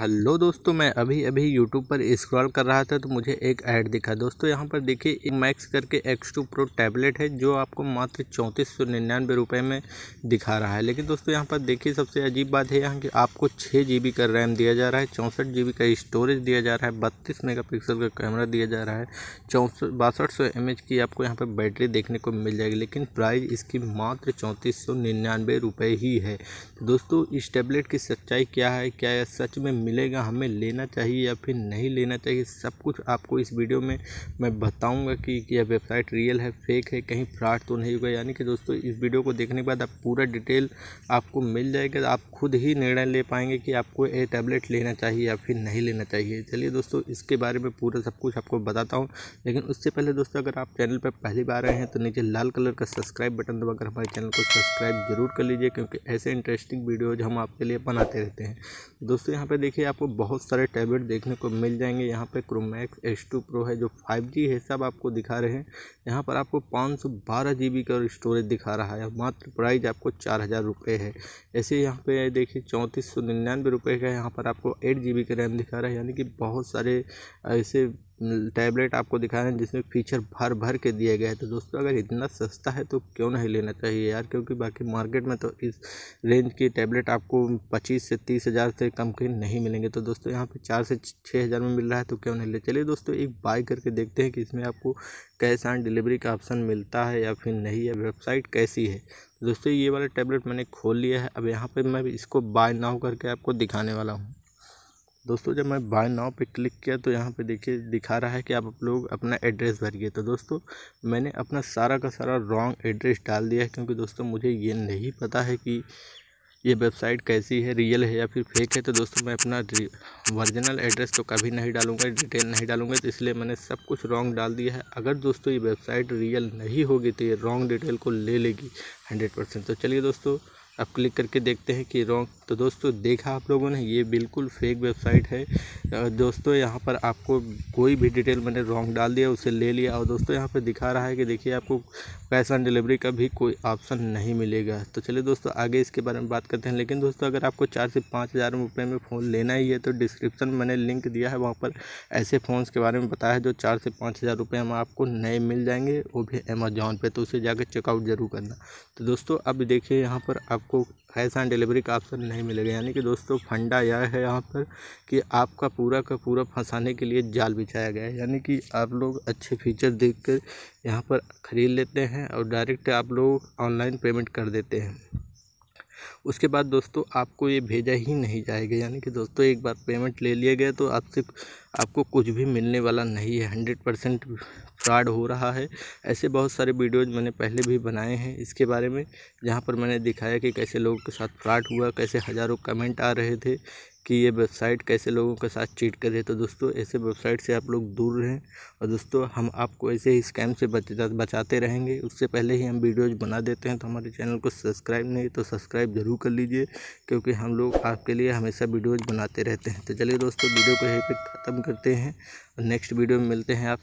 hello दोस्तों मैं अभी अभी यूट्यूब पर स्क्रॉल कर रहा था तो मुझे एक ऐड दिखा दोस्तों यहाँ पर देखिए एक मैक्स करके एक्स टू प्रो टैबलेट है जो आपको मात्र चौंतीस सौ निन्यानवे रुपये में दिखा रहा है लेकिन दोस्तों यहाँ पर देखिए सबसे अजीब बात है यहाँ कि आपको छः जी का रैम दिया जा रहा है चौंसठ जी का स्टोरेज दिया जा रहा है बत्तीस मेगा का कैमरा दिया जा रहा है चौंसठ बासठ सौ एम की आपको यहाँ पर बैटरी देखने को मिल जाएगी लेकिन प्राइस इसकी मात्र चौंतीस सौ निन्यानवे रुपये ही है तो दोस्तों इस टैबलेट की सच्चाई क्या है क्या सच में मिलेगा हमें लेना चाहिए या फिर नहीं लेना चाहिए सब कुछ आपको इस वीडियो में मैं बताऊंगा कि यह वेबसाइट रियल है फेक है कहीं फ्रॉड तो नहीं होगा यानी कि दोस्तों इस वीडियो को देखने के बाद आप पूरा डिटेल आपको मिल जाएगा आप खुद ही निर्णय ले पाएंगे कि आपको ये टैबलेट लेना चाहिए या फिर नहीं लेना चाहिए चलिए दोस्तों इसके बारे में पूरा सब कुछ आपको बताता हूँ लेकिन उससे पहले दोस्तों अगर आप चैनल पर पहली बार आए हैं तो नीचे लाल कलर का सब्सक्राइब बटन दबाकर हमारे चैनल को सब्सक्राइब जरूर कर लीजिए क्योंकि ऐसे इंटरेस्टिंग वीडियोज हम आपके लिए बनाते रहते हैं दोस्तों यहाँ पर देखिए देखिए आपको बहुत सारे टैबलेट देखने को मिल जाएंगे यहाँ पे क्रोमैक्स एस टू प्रो है जो फाइव जी है सब आपको दिखा रहे हैं यहाँ पर आपको पाँच सौ बारह जी बी का स्टोरेज दिखा रहा है मात्र प्राइस आपको चार हज़ार रुपये है ऐसे यहाँ पे देखिए चौंतीस सौ निन्यानवे रुपये का यहाँ पर आपको एट जी बी का रैम दिखा रहा है यानी कि बहुत सारे ऐसे टैबलेट आपको रहे हैं जिसमें फीचर भर भर के दिए गए हैं तो दोस्तों अगर इतना सस्ता है तो क्यों नहीं लेना चाहिए यार क्योंकि बाकी मार्केट में तो इस रेंज की टैबलेट आपको पच्चीस से तीस हज़ार से कम के नहीं मिलेंगे तो दोस्तों यहाँ पे चार से छः हज़ार में मिल रहा है तो क्यों नहीं ले चलिए दोस्तों एक बाय करके देखते हैं कि इसमें आपको कैश ऑन डिलीवरी का ऑप्शन मिलता है या फिर नहीं है वेबसाइट कैसी है दोस्तों ये वाला टैबलेट मैंने खोल लिया है अब यहाँ पर मैं इसको बाय नाउ करके आपको दिखाने वाला हूँ दोस्तों जब मैं बाय नाव पे क्लिक किया तो यहाँ पे देखिए दिखा रहा है कि आप लोग अपना एड्रेस भरिए तो दोस्तों मैंने अपना सारा का सारा रॉन्ग एड्रेस डाल दिया है क्योंकि दोस्तों मुझे ये नहीं पता है कि ये वेबसाइट कैसी है रियल है या फिर फेक है तो दोस्तों मैं अपना वर्जिनल एड्रेस तो कभी नहीं डालूंगा डिटेल नहीं डालूंगा तो इसलिए मैंने सब कुछ रॉन्ग डाल दिया है अगर दोस्तों ये वेबसाइट रियल नहीं होगी तो ये रॉन्ग डिटेल को ले लेगी हंड्रेड परसेंट तो चलिए दोस्तों अब क्लिक करके देखते हैं कि रॉन्ग तो दोस्तों देखा आप लोगों ने ये बिल्कुल फेक वेबसाइट है दोस्तों यहाँ पर आपको कोई भी डिटेल मैंने रॉन्ग डाल दिया उसे ले लिया और दोस्तों यहाँ पर दिखा रहा है कि देखिए आपको कैश ऑन डिलीवरी का भी कोई ऑप्शन नहीं मिलेगा तो चलिए दोस्तों आगे इसके बारे में बात करते हैं लेकिन दोस्तों अगर आपको चार से पाँच हज़ार रुपये में फ़ोन लेना ही है तो डिस्क्रिप्शन में मैंने लिंक दिया है वहाँ पर ऐसे फ़ोन्स के बारे में बताया है जो चार से पाँच हज़ार रुपये में आपको नए मिल जाएंगे वो भी अमेजोन पर तो उसे जाकर चेकआउट ज़रूर करना तो दोस्तों अब देखिए यहाँ पर आपको कैश ऑन डिलीवरी का ऑप्शन नहीं मिलेगा यानी कि दोस्तों फंडा यह है यहाँ पर कि आपका पूरा का पूरा फंसाने के लिए जाल बिछाया गया है यानी कि आप लोग अच्छे फीचर देख कर यहाँ पर ख़रीद लेते हैं और डायरेक्ट आप लोग ऑनलाइन पेमेंट कर देते हैं उसके बाद दोस्तों आपको ये भेजा ही नहीं जाएगा यानी कि दोस्तों एक बार पेमेंट ले लिया गया तो आपसे आपको कुछ भी मिलने वाला नहीं है हंड्रेड परसेंट फ्रॉड हो रहा है ऐसे बहुत सारे वीडियोज़ मैंने पहले भी बनाए हैं इसके बारे में जहाँ पर मैंने दिखाया कि कैसे लोगों के साथ फ्रॉड हुआ कैसे हज़ारों कमेंट आ रहे थे कि ये वेबसाइट कैसे लोगों के साथ चीट कर तो दोस्तों ऐसे वेबसाइट से आप लोग दूर रहें और दोस्तों हम आपको ऐसे ही स्कैम से बचाते रहेंगे उससे पहले ही हम वीडियोज बना देते हैं तो हमारे चैनल को सब्सक्राइब नहीं तो सब्सक्राइब ज़रूर कर लीजिए क्योंकि हम लोग आपके लिए हमेशा वीडियोज बनाते रहते हैं तो चलिए दोस्तों वीडियो को यहीं पर ख़त्म करते हैं और नेक्स्ट वीडियो में मिलते हैं आप